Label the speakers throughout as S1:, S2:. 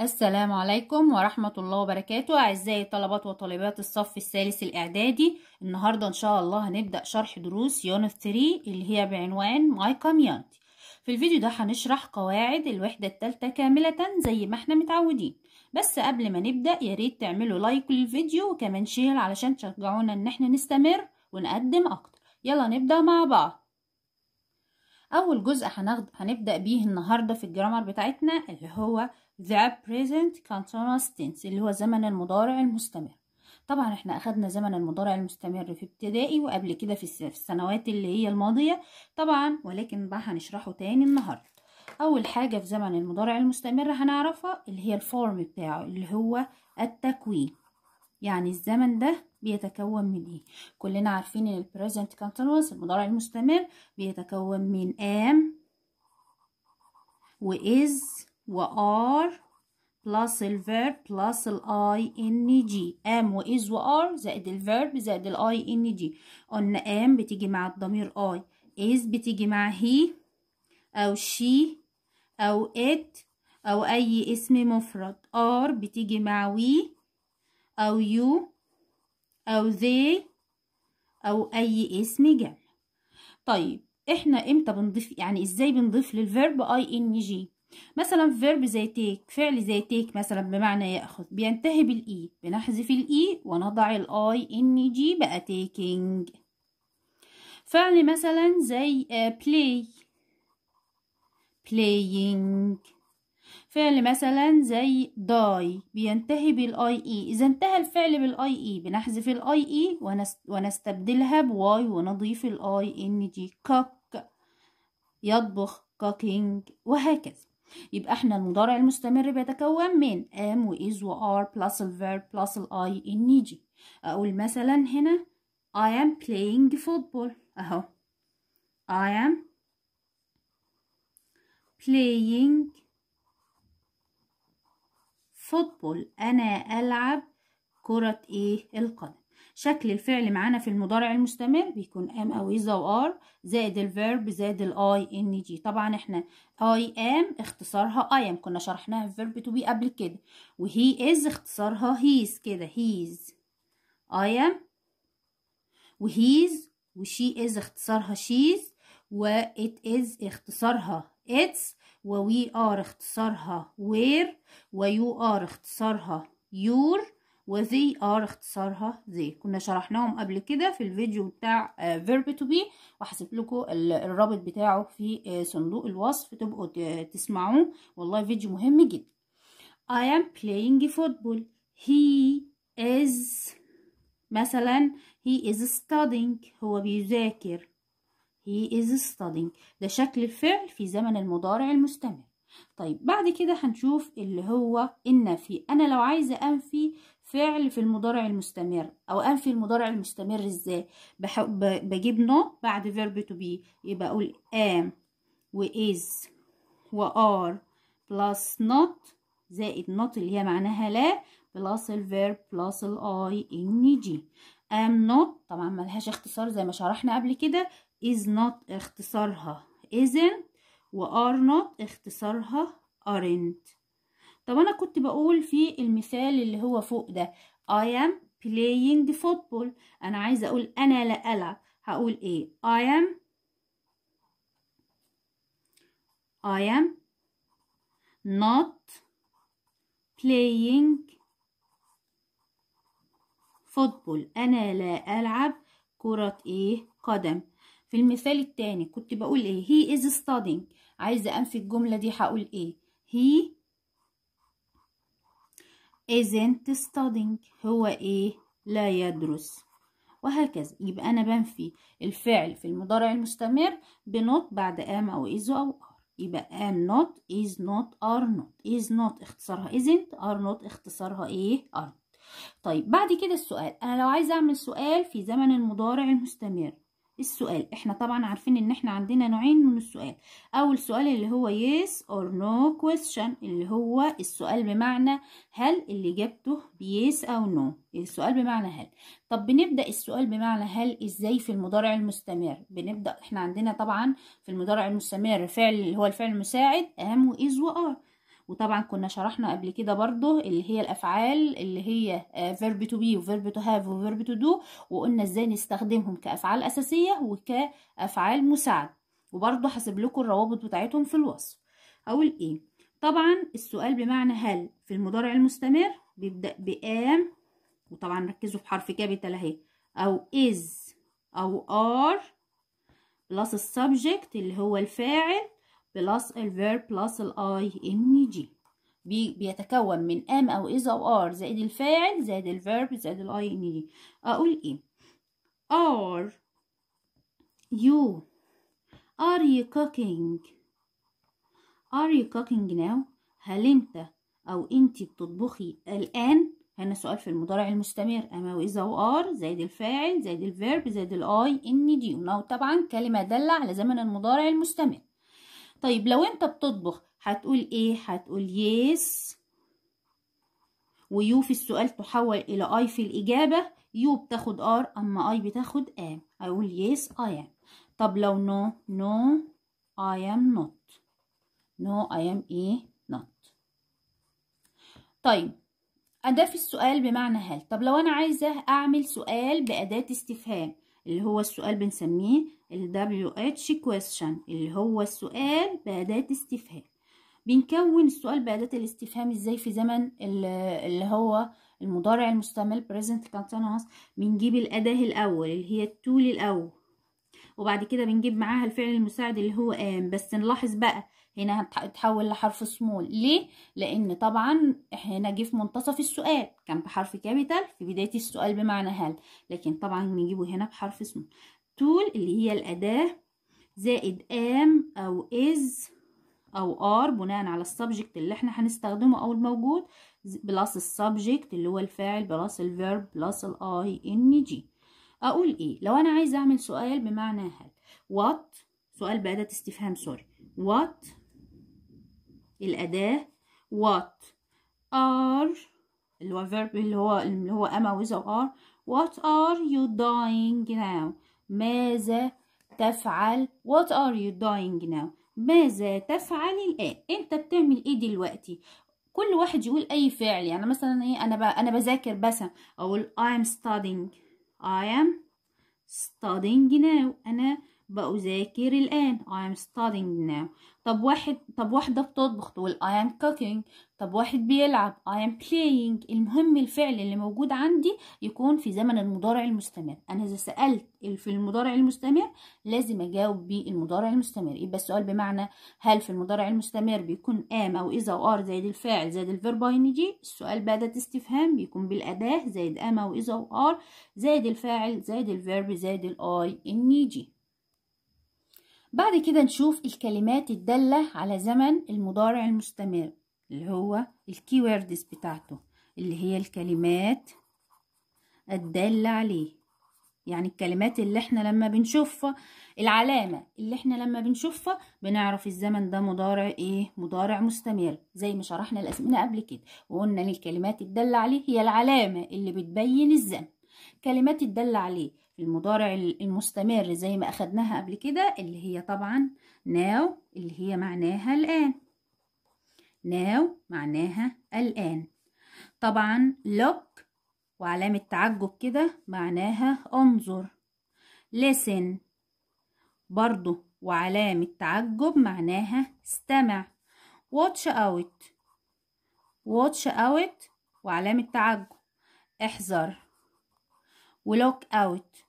S1: السلام عليكم ورحمة الله وبركاته أعزائي طلبات وطالبات الصف الثالث الإعدادي النهاردة إن شاء الله هنبدأ شرح دروس يونت 3 اللي هي بعنوان ماي كاميونتي في الفيديو ده هنشرح قواعد الوحدة التالتة كاملة زي ما احنا متعودين بس قبل ما نبدأ ياريت تعملوا لايك للفيديو وكمان شير علشان تشجعونا إن احنا نستمر ونقدم أكتر يلا نبدأ مع بعض أول جزء هنبدأ بيه النهاردة في الجرامر بتاعتنا اللي هو the present continuous tense اللي هو زمن المضارع المستمر طبعا احنا اخدنا زمن المضارع المستمر في ابتدائي وقبل كده في السنوات اللي هي الماضية طبعا ولكن بقى هنشرحه تاني النهاردة اول حاجة في زمن المضارع المستمر هنعرفها اللي هي الفورم بتاعه اللي هو التكوين يعني الزمن ده بيتكون من ايه كلنا عارفين ان البريزنت كونتينوس المضارع المستمر بيتكون من ام واز وار verb plus بلس ing am و ام و وار زائد verb زائد ال ing قلنا ام بتيجي مع الضمير i is بتيجي مع هي او شي او ات او اي اسم مفرد R بتيجي مع we او you او they او اي اسم جمع طيب احنا امتى بنضيف يعني ازاي بنضيف للفيرب اي ان جي مثلا فيرب زي تيك فعل زي تيك مثلا بمعنى يأخذ بينتهي بالإي بنحذف الإي ونضع الآي إن جي بقى تيكينج فعل مثلا زي بلاي آه، playing فعل مثلا زي die بينتهي بالاي اي e. اذا انتهى الفعل بالاي اي e، بنحذف الاي اي e ونستبدلها بواي ونضيف الاي ان جي كوك يطبخ cooking وهكذا يبقى احنا المضارع المستمر بيتكون من ام وإز وآر بلس الفيرب plus الآي verb plus I اقول مثلا هنا I am playing football اهو I am playing football انا العب كرة ايه القدم شكل الفعل معانا في المضارع المستمر بيكون ام او از او ار زائد الفيرب زائد الاي ان جي طبعا احنا اي ام اختصارها اي ام كنا شرحناها في فيرب تو بي قبل كده وهي از اختصارها هيز كده هيز اي ام وهيز وشي از اختصارها شيز وات از اختصارها اتس ووي ار اختصارها وير ويو ار اختصارها يور وزي ار اختصارها زي كنا شرحناهم قبل كده في الفيديو بتاع فيرب تو بي وهسيب لكم الرابط بتاعه في آه، صندوق الوصف تبقوا تسمعوه والله فيديو مهم جدا I am playing football he is مثلا he is studying هو بيذاكر he is studying ده شكل الفعل في زمن المضارع المستمر طيب بعد كده هنشوف اللي هو النفي انا لو عايزه انفي فعل في المضارع المستمر او انفي المضارع المستمر ازاي بجيب نو بعد فيرب تو بي يبقى اقول ام و ار بلس نوت زائد نوت اللي هي معناها لا بلس الفيرب بلس الاي ان جي ام نوت طبعا ملهاش اختصار زي ما شرحنا قبل كده از نوت اختصارها isn't و are not اختصارها aren't طب انا كنت بقول في المثال اللي هو فوق ده I am playing football انا عايزه اقول انا لا العب هقول ايه I am I am not playing football انا لا العب كرة ايه قدم في المثال التاني كنت بقول ايه he is studying عايزه انفي الجمله دي هقول ايه he isn't studying هو ايه لا يدرس وهكذا يبقى انا بنفي الفعل في المضارع المستمر بنوت بعد ام او از او ار يبقى am not is not are not is not اختصارها isn't are not اختصارها ايه are طيب بعد كده السؤال انا لو عايزه اعمل سؤال في زمن المضارع المستمر السؤال احنا طبعا عارفين ان احنا عندنا نوعين من السؤال اول سؤال اللي هو yes or no question اللي هو السؤال بمعنى هل اللي جبته yes او no السؤال بمعنى هل طب بنبدأ السؤال بمعنى هل ازاي في المضارع المستمر بنبدأ احنا عندنا طبعا في المضارع المستمر فعل اللي هو الفعل المساعد is و are وطبعا كنا شرحنا قبل كده برضو اللي هي الافعال اللي هي آه، verb to be و verb to have و verb to do وقلنا ازاي نستخدمهم كافعال اساسيه وكافعال مساعده وبرضو هسيب لكم الروابط بتاعتهم في الوصف اقول ايه طبعا السؤال بمعنى هل في المضارع المستمر بيبدا بام وطبعا ركزوا في حرف كابيتال اهي او is او are بلس السبجكت اللي هو الفاعل بلس الفيرب بلس الاي ان جي بيتكون من ام او از او ار زائد الفاعل زائد الفيرب زائد الاي ان جي اقول ايه are you are you cooking are you cooking now هل انت او انت بتطبخي الان هنا سؤال في المضارع المستمر اما واذا وار زائد الفاعل زائد الفيرب زائد الاي ان دي طبعا كلمه داله على زمن المضارع المستمر طيب لو انت بتطبخ هتقول ايه هتقول يس ويو في السؤال تحول الى اي في الاجابه يو بتاخد ار اما اي بتاخد ام اقول يس اي ام طب لو نو نو اي ام نوت نو اي ام ايه نوت طيب أداة في السؤال بمعنى هل طب لو أنا عايزة أعمل سؤال بأداة استفهام اللي هو السؤال بنسميه ال WH question اللي هو السؤال بأداة استفهام بنكون السؤال بأداة الاستفهام ازاي في زمن اللي هو المضارع المستمر present continuous بنجيب الأداة الأول اللي هي التول الأول وبعد كده بنجيب معاها الفعل المساعد اللي هو ام بس نلاحظ بقى هنا هتحول لحرف سمول ليه لان طبعا هنا جه في منتصف السؤال كان بحرف كابيتال في بدايه السؤال بمعنى هل لكن طبعا نجيبه هنا بحرف سمول تول اللي هي الاداه زائد ام او از او ار بناء على السبجكت اللي احنا هنستخدمه او الموجود بلس السبجكت اللي هو الفاعل بلس الفيرب بلس الاي ان جي اقول ايه لو انا عايزه اعمل سؤال بمعنى هل وات سؤال بأداة استفهام سوري وات الأداة what are اللي هو verb اللي هو اللي هو أما with أو are what are you doing now ماذا تفعل what are you doing now ماذا تفعل الآن أنت بتعمل إيه دلوقتي كل واحد يقول أي فعل يعني مثلا إيه أنا ب... أنا بذاكر بس أقول I am studying I am studying now أنا بذاكر الآن I am studying now طب واحد طب واحدة بتطبخ تقول I am cooking طب واحد بيلعب I am playing المهم الفعل اللي موجود عندي يكون في زمن المضارع المستمر أنا إذا سألت في المضارع المستمر لازم أجاوب بالمضارع المستمر يبقى السؤال بمعنى هل في المضارع المستمر بيكون am أو إذا أو are زائد الفاعل زائد الفيرب ing السؤال بعد استفهام بيكون بالأداة زائد am أو إذا أو are زائد الفاعل زائد الفيرب زائد ان ing بعد كده نشوف الكلمات الدالة على زمن المضارع المستمر اللي هو الكيوردز بتاعته اللي هي الكلمات الدالة عليه يعني الكلمات اللي احنا لما بنشوفها العلامة اللي احنا لما بنشوفها بنعرف الزمن ده مضارع ايه مضارع مستمر زي ما شرحنا الأسمنة قبل كده وقلنا الكلمات الدالة عليه هي العلامة اللي بتبين الزمن كلمات الدالة عليه المضارع المستمر زي ما أخدناها قبل كده اللي هي طبعا now اللي هي معناها الآن now معناها الآن طبعا look وعلامة تعجب كده معناها انظر listen برضو وعلامة تعجب معناها استمع watch out watch out وعلامة تعجب احذر ولوك out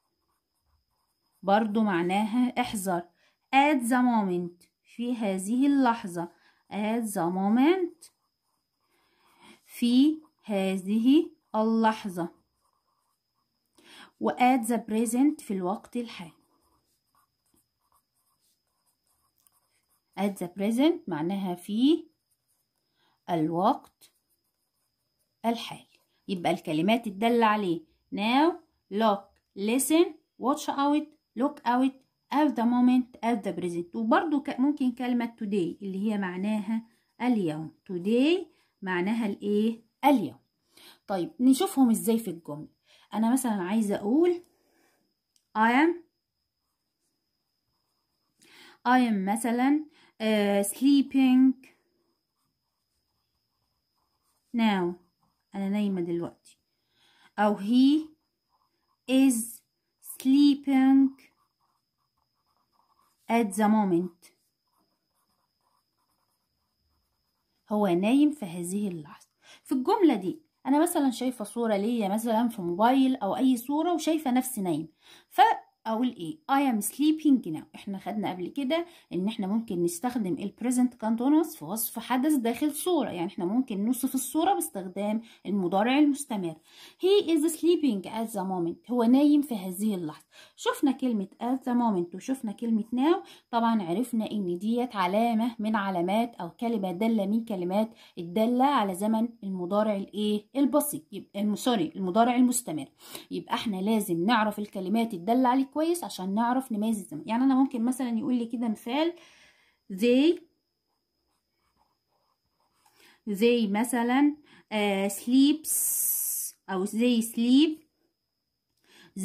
S1: برضو معناها احذر at the moment في هذه اللحظة at the moment في هذه اللحظة و at the present في الوقت الحالي at the present معناها في الوقت الحالي يبقى الكلمات تدل عليه now look listen watch out look out at the moment at the present وبرضو ممكن كلمة today اللي هي معناها اليوم today معناها الايه اليوم طيب نشوفهم ازاي في الجمل انا مثلا عايزة اقول I am I am مثلا uh, sleeping now أنا نايمة دلوقتي أو he is sleeping at the moment هو نايم في هذه اللحظة في الجملة دي أنا مثلا شايفة صورة ليا مثلا في موبايل أو أي صورة وشايفة نفسي نايم اقول ايه I am sleeping now احنا خدنا قبل كده ان احنا ممكن نستخدم present continuous في وصف حدث داخل صورة يعني احنا ممكن نوصف الصورة باستخدام المضارع المستمر he is sleeping at the moment هو نايم في هذه اللحظة شفنا كلمة at the moment وشفنا كلمة now طبعا عرفنا ان ديت علامة من علامات او كلمة دالة من كلمات الدالة على زمن المضارع الايه البسيط يبقى سوري المضارع المستمر يبقى احنا لازم نعرف الكلمات الدالة على كويس عشان نعرف نميز الزمن يعني انا ممكن مثلا يقول لي كده مثال they they مثلا uh, sleeps او they sleep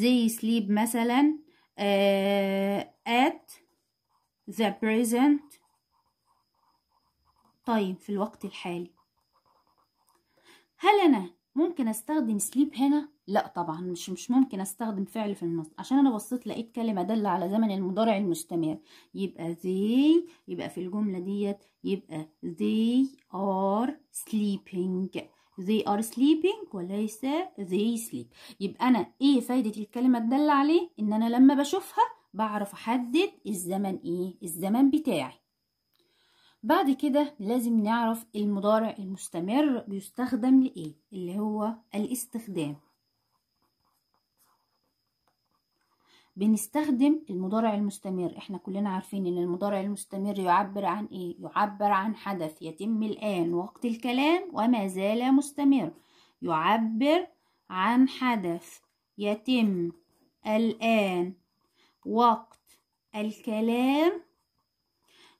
S1: they sleep مثلا uh, at the present طيب في الوقت الحالي هل انا ممكن استخدم sleep هنا لا طبعا مش مش ممكن استخدم فعل في النص عشان انا بصيت لقيت كلمه داله على زمن المضارع المستمر يبقى they يبقى في الجمله ديت يبقى they are sleeping they are sleeping وليس they sleep يبقى انا ايه فايده الكلمه الداله عليه ان انا لما بشوفها بعرف احدد الزمن ايه الزمن بتاعي بعد كده لازم نعرف المضارع المستمر بيستخدم لايه اللي هو الاستخدام بنستخدم المضارع المستمر احنا كلنا عارفين ان المضارع المستمر يعبر عن ايه يعبر عن حدث يتم الان وقت الكلام وما زال مستمر يعبر عن حدث يتم الان وقت الكلام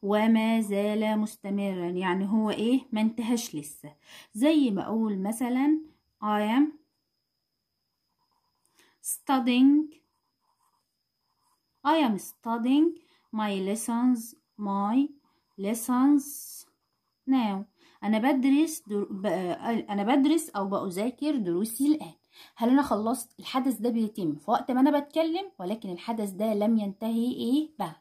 S1: وما زال مستمرا يعني هو ايه ما انتهش لسه زي ما اقول مثلا I am studying I am studying my lessons my lessons now أنا بدرس در... ب... أنا بدرس أو بأذاكر دروسي الآن هل أنا خلصت الحدث ده بيتم في وقت ما أنا بتكلم ولكن الحدث ده لم ينتهي إيه بعد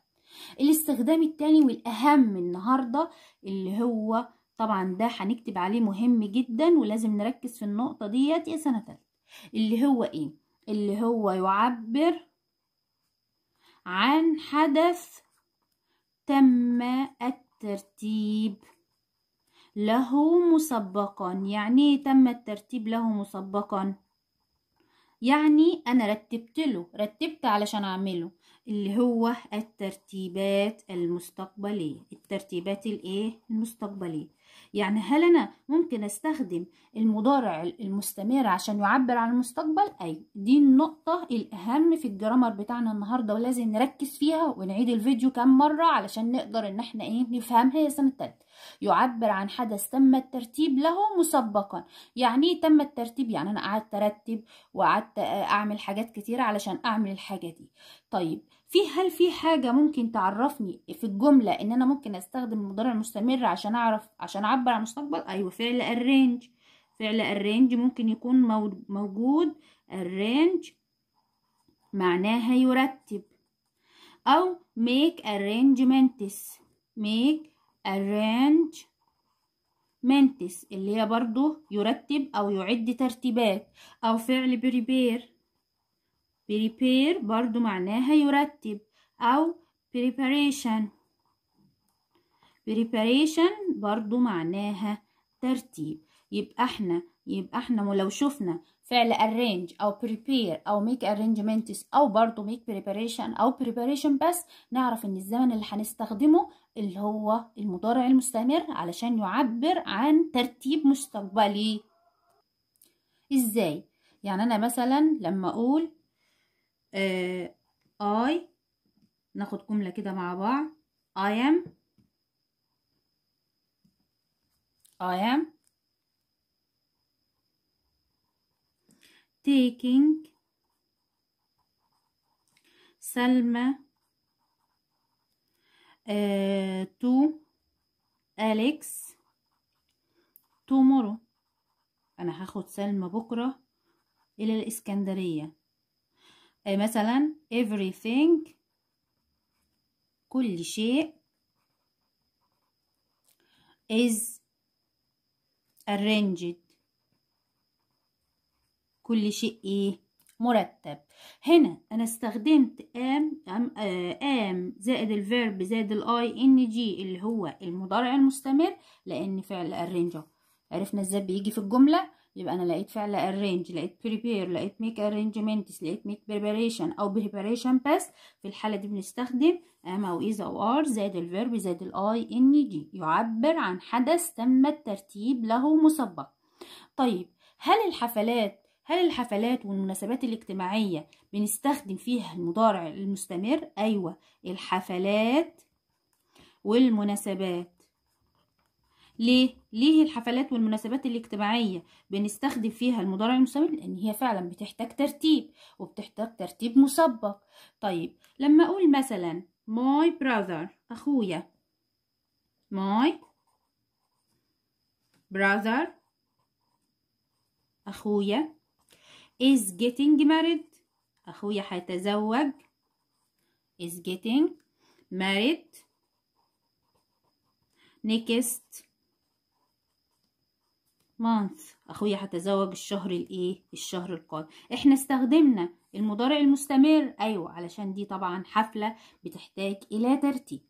S1: الاستخدام التاني والأهم النهاردة اللي هو طبعا ده هنكتب عليه مهم جدا ولازم نركز في النقطة ديت يا سنة تالتة اللي هو إيه اللي هو يعبر عن حدث تم الترتيب له مسبقا يعني تم الترتيب له مسبقا يعني انا رتبت له رتبت علشان اعمله اللي هو الترتيبات المستقبليه الترتيبات الايه المستقبليه يعني هل أنا ممكن أستخدم المضارع المستمر عشان يعبر عن المستقبل؟ أيوة دي النقطة الأهم في الجرامر بتاعنا النهاردة ولازم نركز فيها ونعيد الفيديو كام مرة علشان نقدر إن احنا إيه نفهمها يا سنة التالت. يعبر عن حدث تم الترتيب له مسبقا يعني إيه تم الترتيب يعني أنا قعدت أرتب وقعدت أعمل حاجات كتيرة علشان أعمل الحاجة دي طيب في هل في حاجه ممكن تعرفني في الجمله ان انا ممكن استخدم المضارع المستمر عشان اعرف عشان اعبر عن المستقبل ايوه فعل الرينج فعل الرينج ممكن يكون موجود الرينج معناها يرتب او make arrangements make arrange منتس اللي هي برضو يرتب او يعد ترتيبات او فعل بريبير prepare برضو معناها يرتب أو preparation preparation برضو معناها ترتيب يبقى احنا يبقى احنا ولو شفنا فعل arrange او prepare او make arrangements او برضو make preparation او preparation بس نعرف ان الزمن اللي هنستخدمه اللي هو المضارع المستمر علشان يعبر عن ترتيب مستقبلي ازاي يعني انا مثلا لما اقول آه I ناخد جملة كده مع بعض I am I am taking سلمى آه, to أليكس tomorrow أنا هاخد سلمى بكرة إلى الإسكندرية آه، مثلا everything كل شيء is arranged كل شيء ايه مرتب هنا انا استخدمت am am, آه، am زائد الفيرب زائد الاي ان جي اللي هو المضارع المستمر لان فعل arrange عرفنا ازاي بيجي في الجمله يبقى انا لقيت فعل ارينج لقيت prepare لقيت make arrangements لقيت make preparation او preparation بس في الحاله دي بنستخدم ام او اذا او ار زائد الفيرب زائد الاي ان جي يعبر عن حدث تم الترتيب له مسبق طيب هل الحفلات هل الحفلات والمناسبات الاجتماعية بنستخدم فيها المضارع المستمر؟ أيوة الحفلات والمناسبات ليه ليه الحفلات والمناسبات الاجتماعيه بنستخدم فيها المضارع المسبب لان هي فعلا بتحتاج ترتيب وبتحتاج ترتيب مسبق طيب لما اقول مثلا my brother اخويا my brother اخويا is getting married اخويا هيتزوج is getting married next month اخويا هتزوج الشهر الايه الشهر القادم احنا استخدمنا المضارع المستمر ايوه علشان دي طبعا حفله بتحتاج الى ترتيب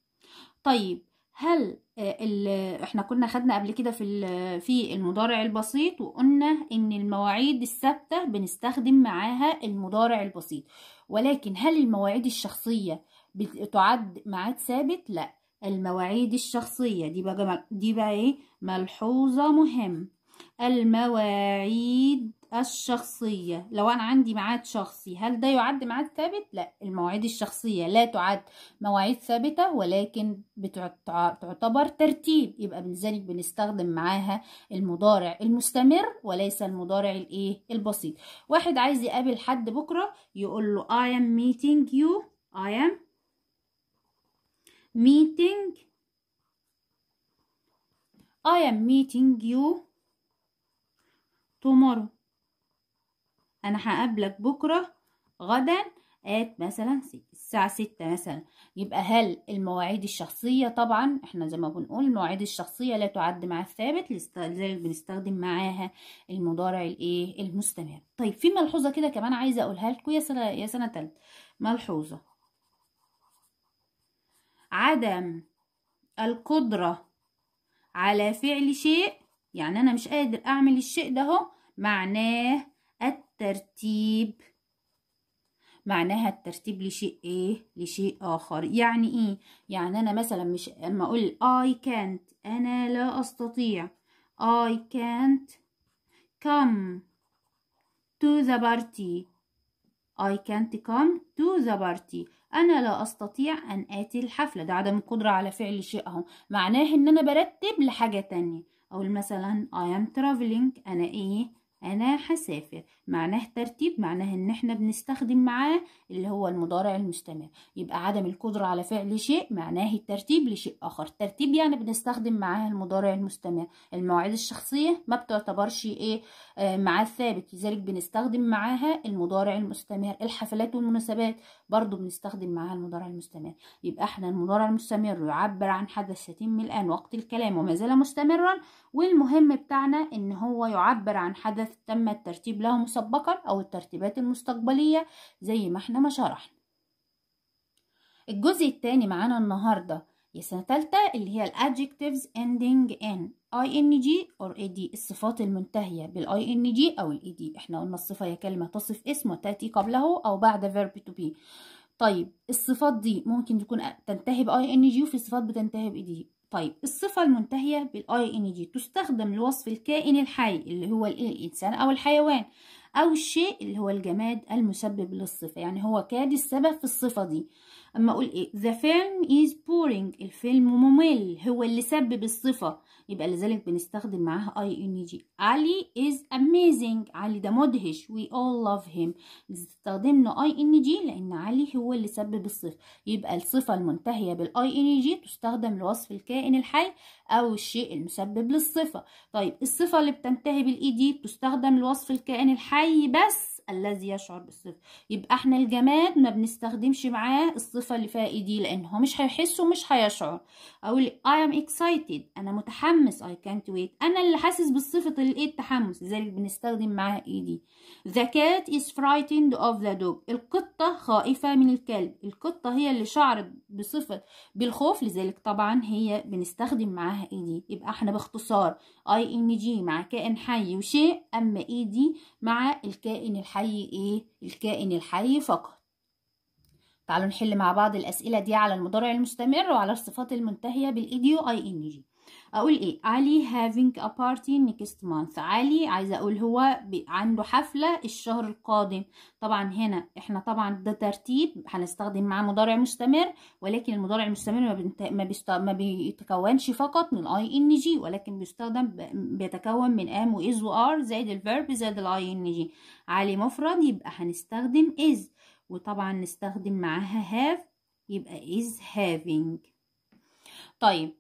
S1: طيب هل آه، احنا كنا خدنا قبل كده في في المضارع البسيط وقلنا ان المواعيد الثابته بنستخدم معاها المضارع البسيط ولكن هل المواعيد الشخصيه بتعد ميعاد ثابت لا المواعيد الشخصيه دي بقى دي بقى ايه ملحوظه مهم المواعيد الشخصية لو أنا عندي ميعاد شخصي هل ده يعد ميعاد ثابت؟ لا المواعيد الشخصية لا تعد مواعيد ثابتة ولكن بتعتبر ترتيب يبقى من ذلك بنستخدم معاها المضارع المستمر وليس المضارع الايه البسيط واحد عايز يقابل حد بكرة يقول له I am meeting you I am meeting I am meeting you tomorrow انا هقابلك بكره غدا ات مثلا الساعه ستة مثلا يبقى هل المواعيد الشخصيه طبعا احنا زي ما بنقول المواعيد الشخصيه لا تعد مع الثابت لذلك بنستخدم معاها المضارع الايه المستمر طيب في ملحوظه كده كمان عايزه اقولها لكم يا سنه يا سنه تالتة ملحوظه عدم القدره على فعل شيء يعني أنا مش قادر أعمل الشيء ده أهو معناه الترتيب معناها الترتيب لشيء ايه لشيء اخر يعني ايه يعني انا مثلا مش اما اقول I can't انا لا استطيع I can't come to the party I can't come to the party انا لا استطيع ان اتي الحفله ده عدم القدره على فعل شيء اهو معناه ان انا برتب لحاجه تانية أقول مثلا I am traveling أنا إيه أنا هسافر معناه ترتيب معناه ان احنا بنستخدم معاه اللي هو المضارع المستمر يبقى عدم القدرة على فعل شيء معناه الترتيب لشيء اخر ترتيب يعني بنستخدم معاه المضارع المستمر المواعيد الشخصية ما بتعتبرش ايه معاه ثابت لذلك بنستخدم معاها المضارع المستمر الحفلات والمناسبات برضو بنستخدم معاها المضارع المستمر يبقى احنا المضارع المستمر يعبر عن حدث يتم الان وقت الكلام وما زال مستمرا والمهم بتاعنا ان هو يعبر عن حدث تم الترتيب له مسبقا أو الترتيبات المستقبلية زي ما احنا ما شرحنا الجزء التاني معانا النهاردة يا سنة تالتة اللي هي اي ending in ing or دي الصفات المنتهية جي أو دي احنا قلنا الصفة هي كلمة تصف اسم وتأتي قبله أو بعد verb to be طيب الصفات دي ممكن تكون تنتهي باي ان جي وفي صفات بتنتهي دي طيب الصفة المنتهية بالاي ان جي تستخدم لوصف الكائن الحي اللي هو الانسان او الحيوان أو الشيء اللي هو الجماد المسبب للصفة يعني هو كاد السبب في الصفة دي اما اقول ايه the film is boring الفيلم ممل هو اللي سبب الصفه يبقى لذلك بنستخدم معاها اي ان جي علي is amazing علي ده مدهش وي اول لاف هيم استخدمنا اي ان جي لان علي هو اللي سبب الصفه يبقى الصفه المنتهيه بالاي ان جي تستخدم لوصف الكائن الحي او الشيء المسبب للصفه طيب الصفه اللي بتنتهي بالاي دي بتستخدم لوصف الكائن الحي بس الذي يشعر بالصفة يبقى احنا الجماد ما بنستخدمش معاه الصفة اللي فيها ايدي لان هو مش هيحس ومش هيشعر اقول I am excited انا متحمس I can't wait انا اللي حاسس بالصفة الايه التحمس لذلك بنستخدم معاه ايدي the cat is frightened of the dog القطة خائفة من الكلب القطة هي اللي شعرت بصفة بالخوف لذلك طبعا هي بنستخدم معاها ايدي يبقى احنا باختصار اي ان جي مع كائن حي وشيء اما اي دي مع الكائن الحي ايه الكائن الحي فقط تعالوا نحل مع بعض الاسئله دي على المضارع المستمر وعلى الصفات المنتهيه بالاي دي واي ان جي اقول ايه علي having a party next month علي عايزه اقول هو عنده حفله الشهر القادم طبعا هنا احنا طبعا ده ترتيب هنستخدم معاه مضارع مستمر ولكن المضارع المستمر ما, ما, بيست... ما بيتكونش فقط من اي ان جي ولكن بيستخدم بيتكون من ام واز وار زائد الفيرب زائد الاي ان جي علي مفرد يبقى هنستخدم is وطبعا نستخدم معاها have يبقى is having طيب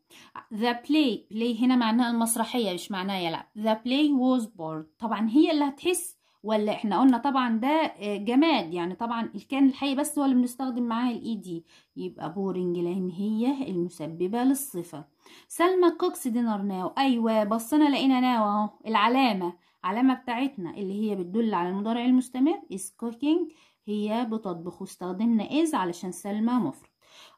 S1: the play play هنا معناها المسرحية مش معناها يلعب the play was bored طبعا هي اللي هتحس ولا احنا قلنا طبعا ده آه، جماد يعني طبعا الكائن الحي بس هو اللي بنستخدم معاه الاي دي e يبقى بورنج لان هي المسببه للصفه سلمى كوكس دينر ناو ايوه بصينا لقينا ناو اهو العلامه علامه بتاعتنا اللي هي بتدل على المضارع المستمر is cooking هي بتطبخ واستخدمنا is علشان سلمى مفرد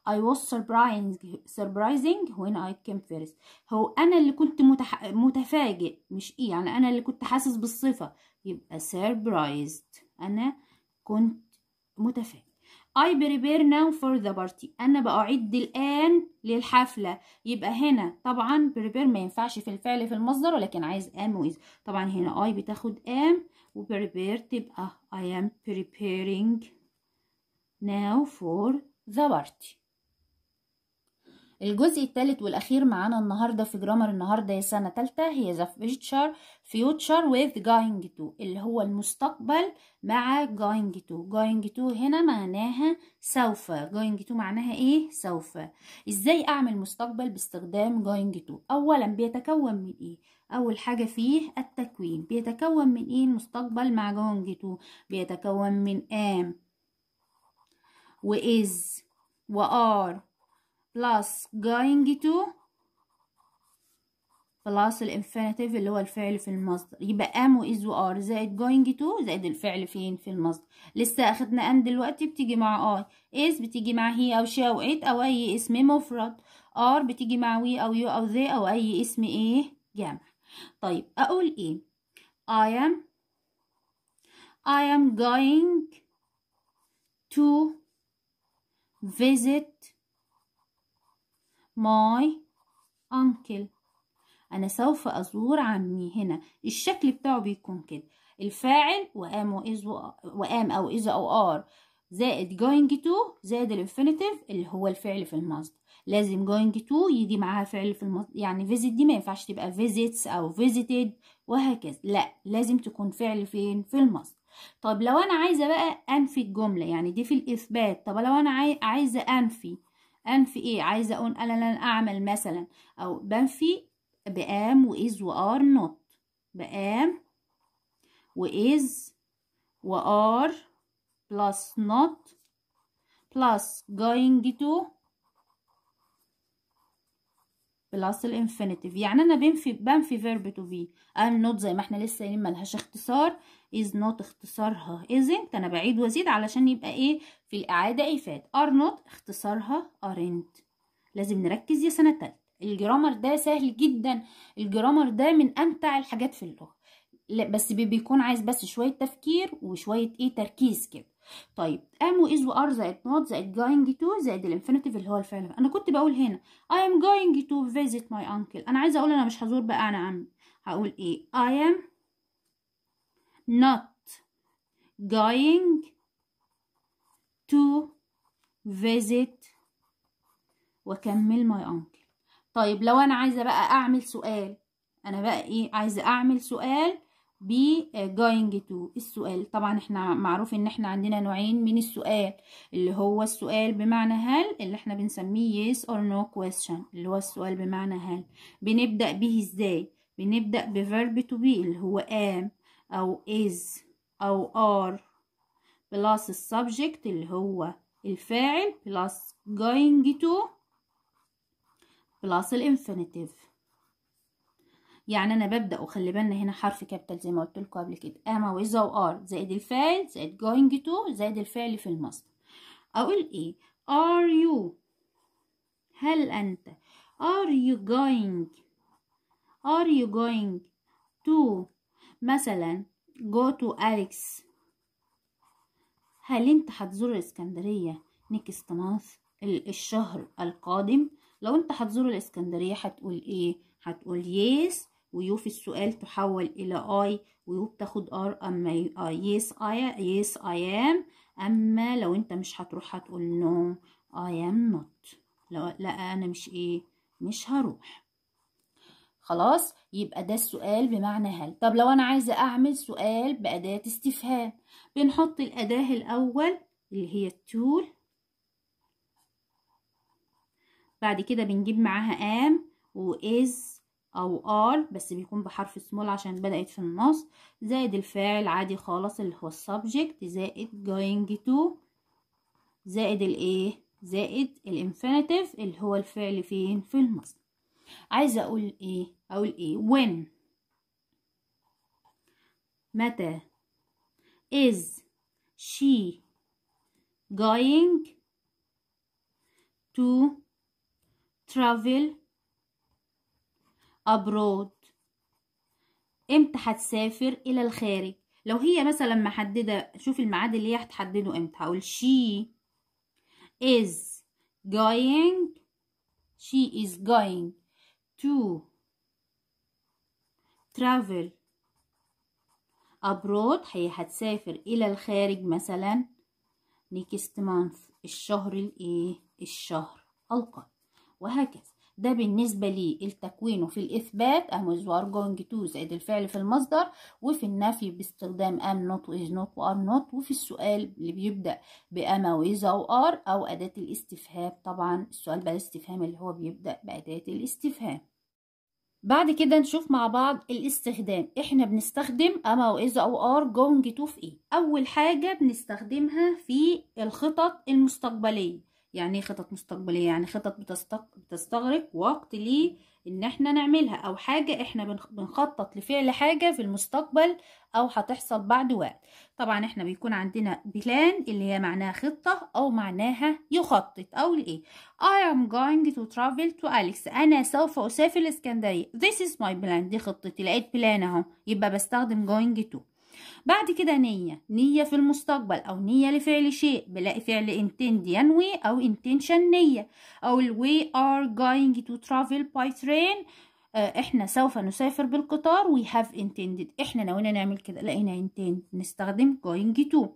S1: I was surprising when I came first هو أنا اللي كنت متح... متفاجئ مش إيه يعني أنا اللي كنت حاسس بالصفة يبقى surprised أنا كنت متفاجئ I prepare now for the party أنا بأعد الآن للحفلة يبقى هنا طبعا prepare ما ينفعش في الفعل في المصدر ولكن عايز am with طبعا هنا I بتاخد am و prepare تبقى I am preparing now for the party الجزء الثالث والاخير معانا النهارده في جرامر النهارده يا سنه ثالثه هي ذا فيوتشر فيوتشر ويز جاينج تو اللي هو المستقبل مع going تو going تو هنا معناها سوف going تو معناها ايه سوف ازاي اعمل مستقبل باستخدام going تو اولا بيتكون من ايه اول حاجه فيه التكوين بيتكون من ايه المستقبل مع going تو بيتكون من ام واز وار plus going to plus الانفينيتيف اللي هو الفعل في المصدر يبقى am و is و are زائد going to زائد الفعل فين في المصدر لسه اخدنا am دلوقتي بتيجي مع I is بتيجي مع هي او she او it او اي اسم مفرد are بتيجي مع we او you او they او اي اسم ايه جمع طيب اقول ايه I am I am going to visit ماي أنكل أنا سوف أزور عمي هنا الشكل بتاعه بيكون كده الفاعل وقام وإز وقام أو إذا أو آر زائد going to زائد الانفينيتيف اللي هو الفعل في المصدر لازم going to يجي معاها فعل في المصدر يعني visit دي ما ينفعش تبقى visits أو visited وهكذا لا لازم تكون فعل فين في المصدر طب لو أنا عايزة بقى أنفي الجملة يعني دي في الإثبات طب لو أنا عايزة أنفي أنفي إيه عايزة أقول أنا لن أعمل مثلا أو بنفي بآم وإز وآر نوت بآم وإز وآر بلس نوت بلس going to بلس الانفينيتيف يعني انا بنفي بنفي فيرب تو بي ام نوت زي ما احنا لسه قايلين ملهاش اختصار از نوت اختصارها ازنت انا بعيد وازيد علشان يبقى ايه في الإعادة إيفاد ار not اختصارها أرنت لازم نركز يا سنة تالتة الجرامر ده سهل جدا الجرامر ده من أمتع الحاجات في اللغة لا بس بيكون عايز بس شوية تفكير وشوية إيه تركيز كده طيب am و is و زائد not زائد going to زائد الانفينيتيف اللي هو الفعل أنا كنت بقول هنا I am going to visit my uncle أنا عايزة أقول أنا مش هزور بقى أنا عمي هقول إيه I am not going to visit واكمل my uncle طيب لو انا عايزه بقى اعمل سؤال انا بقى ايه عايزه اعمل سؤال ب going to السؤال طبعا احنا معروف ان احنا عندنا نوعين من السؤال اللي هو السؤال بمعنى هل اللي احنا بنسميه yes or no question اللي هو السؤال بمعنى هل بنبدأ به ازاي بنبدأ بverb to be اللي هو am او is او are بلاس السبجكت اللي هو الفاعل بلاس going to بلاس الانفينيتيف يعني انا ببدا وخلي بالنا هنا حرف كابيتال زي ما قلت لكم قبل كده اما أو آر زائد الفاعل زائد going to زائد الفعل في المصدر اقول ايه are you هل انت are you going are you going to مثلا go to Alex هل انت هتزور الاسكندرية نيكست مانث الشهر القادم لو انت هتزور الاسكندرية هتقول ايه هتقول يس ويو في السؤال تحول الى اي ويو بتاخد ار اما يس اي يس اي ام اما لو انت مش هتروح هتقول نو اي ام نوت لا انا مش ايه مش هروح خلاص يبقى ده السؤال بمعنى هل طب لو انا عايزه اعمل سؤال باداه استفهام بنحط الاداه الاول اللي هي التول بعد كده بنجيب معاها ام واز او ار بس بيكون بحرف سمول عشان بدات في النص زائد الفاعل عادي خالص اللي هو السبجكت زائد جوينج تو زائد الايه زائد الانفينيتيف اللي هو الفعل فين في المصدر عايزة أقول إيه أقول إيه when متى is she going to travel abroad امتى هتسافر الى الخارج لو هي مثلا محدده شوفي الميعاد اللي هي هتحدده امتى هقول she is going she is going to travel abroad هي هتسافر إلى الخارج مثلا next month الشهر الإيه الشهر القادم وهكذا ده بالنسبة لي التكوين في الإثبات أم is are going to زائد الفعل في المصدر وفي النفي باستخدام am not is not و are not وفي السؤال اللي بيبدأ بأما وإذا وآر أو أداة الاستفهام طبعا السؤال بقى الاستفهام اللي هو بيبدأ بأداة الاستفهام بعد كده نشوف مع بعض الاستخدام احنا بنستخدم اما واذا او ار جوينج تو في ايه اول حاجه بنستخدمها في الخطط المستقبليه يعني ايه خطط مستقبليه يعني خطط بتستغرق وقت ليه ان احنا نعملها او حاجه احنا بنخطط لفعل حاجه في المستقبل او هتحصل بعد وقت طبعا احنا بيكون عندنا بلان اللي هي معناها خطه او معناها يخطط او لإيه I am going to travel to Alex انا سوف اسافر الاسكندريه this is my plan دي خطتي لقيت بلان اهو يبقى بستخدم going to بعد كده نية نية في المستقبل أو نية لفعل شيء بلاقي فعل intend ينوي أو intention نية أو we are going to travel by train آه، احنا سوف نسافر بالقطار we have intended احنا نوينا نعمل كده لقينا intend نستخدم going to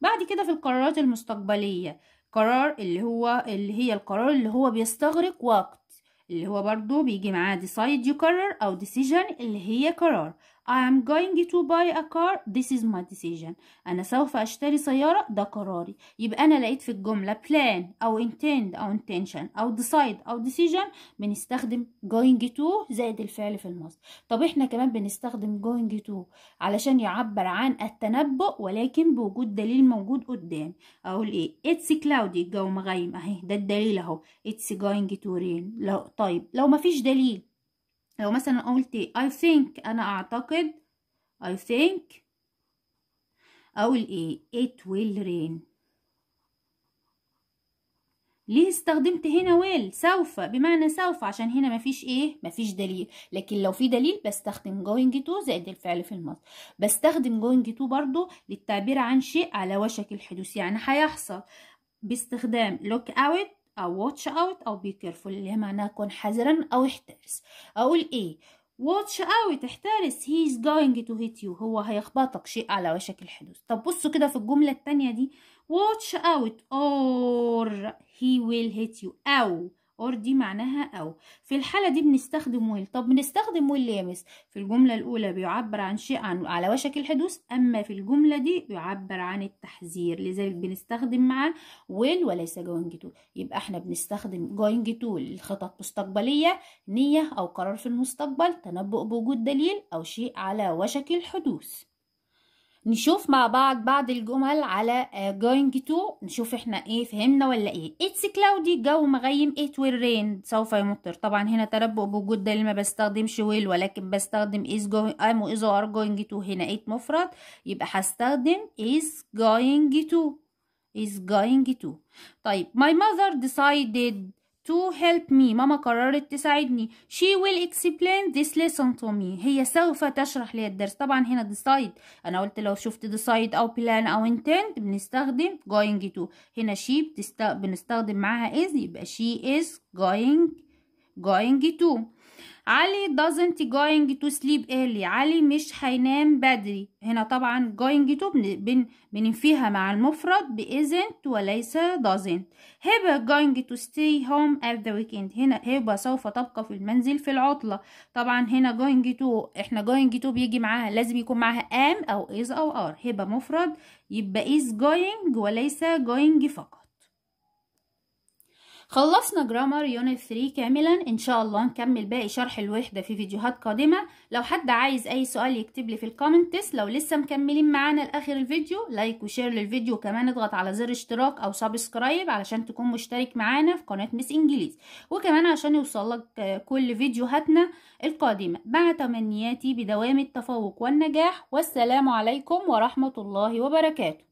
S1: بعد كده في القرارات المستقبلية قرار اللي هو اللي هي القرار اللي هو بيستغرق وقت اللي هو برضو بيجي معاه decide يقرر أو decision اللي هي قرار I am going to buy a car this is my decision أنا سوف أشتري سيارة ده قراري يبقى أنا لقيت في الجملة plan أو intend أو intention أو decide أو decision بنستخدم going to زائد الفعل في الماضي طب إحنا كمان بنستخدم going to علشان يعبر عن التنبؤ ولكن بوجود دليل موجود قدام أقول إيه it's cloudy الجو مغيم أهي ده الدليل أهو it's going to rain لو طيب لو مفيش دليل لو مثلا قلت I think أنا أعتقد I think أقول إيه it will rain ليه استخدمت هنا will سوف بمعنى سوف عشان هنا مفيش ايه مفيش دليل لكن لو في دليل بستخدم going to زائد الفعل في الماضي بستخدم going to برضو للتعبير عن شيء على وشك الحدوث يعني هيحصل باستخدام look out أو watch out أو بي كيرفول اللي هي معناها كن حذرا أو احترس أقول إيه watch out احترس he is going to hit you هو هيخبطك شيء على وشك الحدوث طب بصوا كده في الجملة التانية دي watch out or he will hit you أو اور دي معناها او في الحالة دي بنستخدم ويل طب بنستخدم ويل يامس في الجملة الأولى بيعبر عن شيء عن على وشك الحدوث أما في الجملة دي بيعبر عن التحذير لذلك بنستخدم معاه ويل وليس جوينج تول يبقى احنا بنستخدم جوينج تول خطط مستقبلية نية أو قرار في المستقبل تنبؤ بوجود دليل أو شيء على وشك الحدوث نشوف مع بعض بعض الجمل على آه، going to نشوف احنا ايه فهمنا ولا ايه it's cloudy جو مغيم it will rain سوف يمطر طبعا هنا تربق بوجود دليل ما بستخدمش will ولكن بستخدم is going I'm is are going to هنا it مفرد يبقى هستخدم is going to is going to طيب my mother decided to help me ماما قررت تساعدني she will explain this lesson to me هي سوف تشرح لي الدرس طبعا هنا decide انا قلت لو شفت decide او plan او intent بنستخدم going to هنا she بتست... بنستخدم معاها is يبقى she is going going to علي doesn't going to sleep early علي مش هينام بدري هنا طبعا going to بن بننفيها مع المفرد ب isn't وليس doesn't هبة going to stay home at the weekend هنا هبة سوف تبقى في المنزل في العطلة طبعا هنا going to احنا going to بيجي معاها لازم يكون معاها am او is او are هبة مفرد يبقى is going وليس going فقط خلصنا جرامر يونت 3 كاملا ان شاء الله نكمل باقي شرح الوحده في فيديوهات قادمه لو حد عايز اي سؤال يكتب لي في الكومنتس لو لسه مكملين معانا لاخر الفيديو لايك وشير للفيديو وكمان اضغط على زر اشتراك او سبسكرايب علشان تكون مشترك معانا في قناه مس انجليز وكمان عشان يوصلك كل فيديوهاتنا القادمه مع تمنياتي بدوام التفوق والنجاح والسلام عليكم ورحمه الله وبركاته